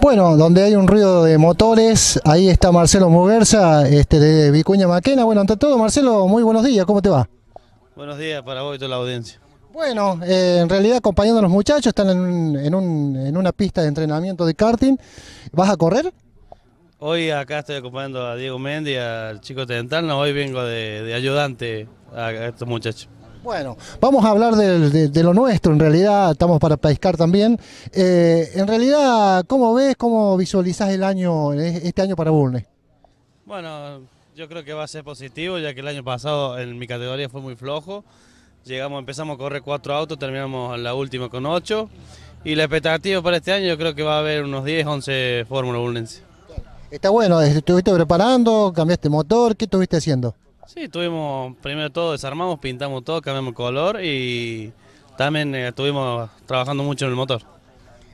Bueno, donde hay un ruido de motores, ahí está Marcelo Muguerza, este, de Vicuña Maquena. Bueno, ante todo, Marcelo, muy buenos días, ¿cómo te va? Buenos días para vos y toda la audiencia. Bueno, eh, en realidad acompañando a los muchachos, están en, una pista de entrenamiento de karting. ¿Vas a correr? Hoy acá estoy acompañando a Diego Mendy, al chico Tental, no, hoy vengo de, ayudante a estos muchachos. Bueno, vamos a hablar de, lo nuestro, en realidad estamos para pescar también. Eh, en realidad, ¿cómo ves, cómo visualizás el año, eh, este año para Burne? Bueno, yo creo que va a ser positivo, ya que el año pasado en mi categoría fue muy flojo. Llegamos, empezamos a correr cuatro autos, terminamos la última con ocho. Y la expectativa para este año yo creo que va a haber unos 10, 11 Fórmula 1. Está bueno, ¿estuviste preparando? ¿Cambiaste motor? ¿Qué estuviste haciendo? Sí, tuvimos primero todo, desarmamos, pintamos todo, cambiamos color y también eh, estuvimos trabajando mucho en el motor.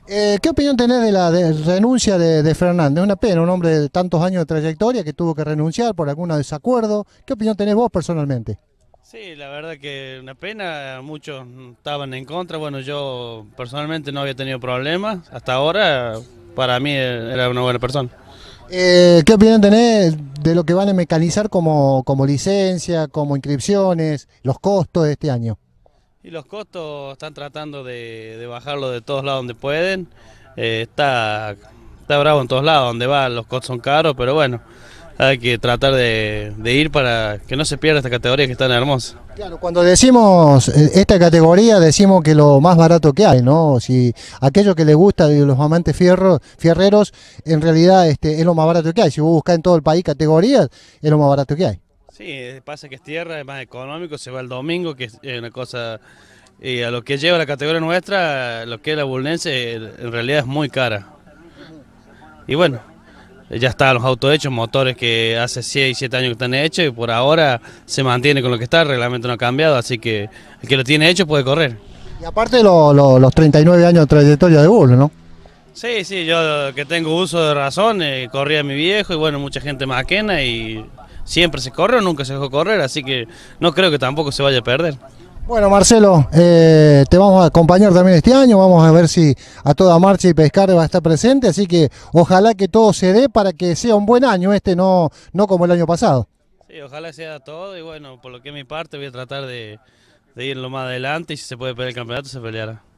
Eh, ¿Qué opinión tenés de la renuncia de, de, Fernández? Una pena, un hombre de tantos años de trayectoria que tuvo que renunciar por algún desacuerdo. ¿Qué opinión tenés vos personalmente? Sí, la verdad que una pena, muchos estaban en contra. Bueno, yo personalmente no había tenido problemas. Hasta ahora, para mí eh, era una buena persona. ¿Qué opinión tenés de lo que van a mecanizar como, como licencia, como inscripciones, los costos de este año. Y los costos están tratando de, bajarlo de todos lados donde pueden. Eh, está, está bravo en todos lados, donde va, los costos son caros, pero bueno, hay que tratar de, ir para que no se pierda esta categoría que está tan hermosa. Claro, cuando decimos eh, esta categoría decimos que lo más barato que hay, ¿no? Si aquello que le gusta de los amantes fierros, fierreros, en realidad este, es lo más barato que hay. Si vos buscás en todo el país categorías, es lo más barato que hay. Sí, pasa que es tierra, es más económico, se va el domingo, que es una cosa... Y a lo que lleva la categoría nuestra, lo que es la bulnense, en realidad es muy cara. Y bueno, eh, ya están los autos hechos, motores que hace 6, 7 años que están hechos y por ahora se mantiene con lo que está, el reglamento no ha cambiado, así que el que lo tiene hecho puede correr. Y aparte los los 39 años de trayectoria de Bull, ¿no? Sí, sí, yo que tengo uso de razón, eh, corría a mi viejo y bueno, mucha gente más quena y siempre se corrió, nunca se dejó correr, así que no creo que tampoco se vaya a perder. Bueno, Marcelo, eh, te vamos a acompañar también este año. Vamos a ver si a toda marcha y pescar va a estar presente. Así que ojalá que todo se dé para que sea un buen año este, no, no como el año pasado. Sí, ojalá sea todo. Y bueno, por lo que es mi parte, voy a tratar de, irlo más adelante. Y si se puede pelear el campeonato, se peleará.